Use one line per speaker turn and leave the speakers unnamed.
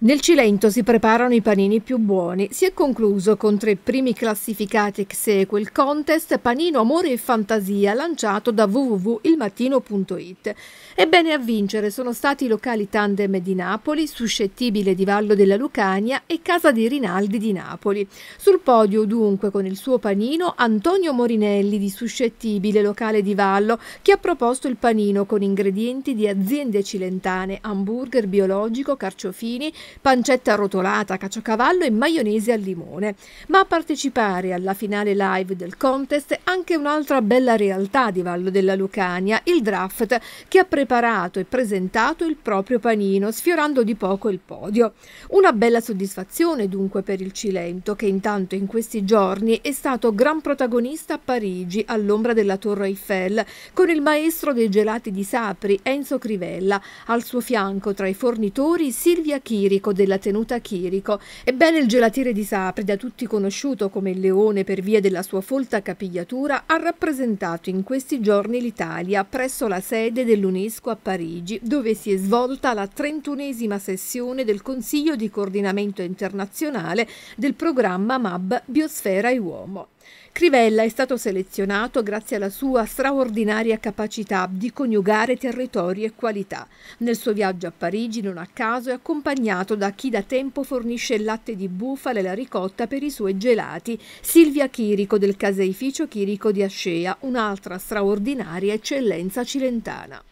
Nel Cilento si preparano i panini più buoni. Si è concluso con tre primi classificati ex equo il contest Panino Amore e Fantasia lanciato da www.ilmattino.it. Ebbene a vincere sono stati i locali Tandem di Napoli, Suscettibile di Vallo della Lucania e Casa di Rinaldi di Napoli. Sul podio dunque con il suo panino Antonio Morinelli di Suscettibile locale di Vallo che ha proposto il panino con ingredienti di aziende cilentane, hamburger biologico, carciofini pancetta arrotolata, caciocavallo e maionese al limone. Ma a partecipare alla finale live del contest anche un'altra bella realtà di Vallo della Lucania, il draft, che ha preparato e presentato il proprio panino, sfiorando di poco il podio. Una bella soddisfazione dunque per il Cilento, che intanto in questi giorni è stato gran protagonista a Parigi, all'ombra della Torre Eiffel, con il maestro dei gelati di Sapri, Enzo Crivella, al suo fianco tra i fornitori Silvia Chiri, Chirico della tenuta Chirico. Ebbene, il gelatiere di Sapri, da tutti conosciuto come il leone per via della sua folta capigliatura, ha rappresentato in questi giorni l'Italia presso la sede dell'UNESCO a Parigi, dove si è svolta la trentunesima sessione del Consiglio di coordinamento internazionale del programma MAB Biosfera e Uomo. Crivella è stato selezionato grazie alla sua straordinaria capacità di coniugare territori e qualità. Nel suo viaggio a Parigi, non a caso, è accompagnato da chi da tempo fornisce il latte di bufala e la ricotta per i suoi gelati, Silvia Chirico del caseificio Chirico di Ascea, un'altra straordinaria eccellenza cilentana.